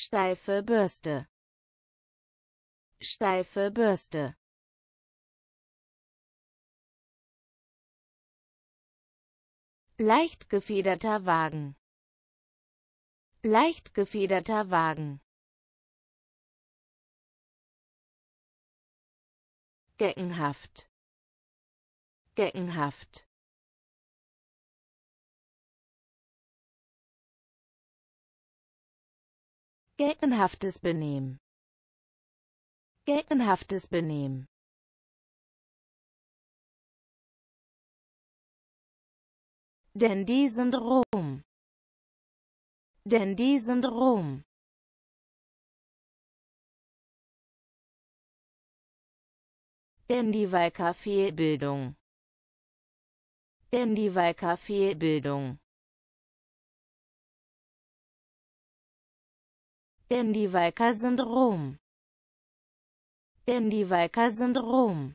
steife Bürste, steife Bürste. Leicht gefederter Wagen, leicht gefederter Wagen. Geckenhaft, geckenhaft. Geckenhaftes Benehmen. Geckenhaftes Benehmen. Denn die sind Rom. Denn die sind Rom. Denn die Fehlbildung. Denn die Fehlbildung. Indivica-Syndrom Indivica-Syndrom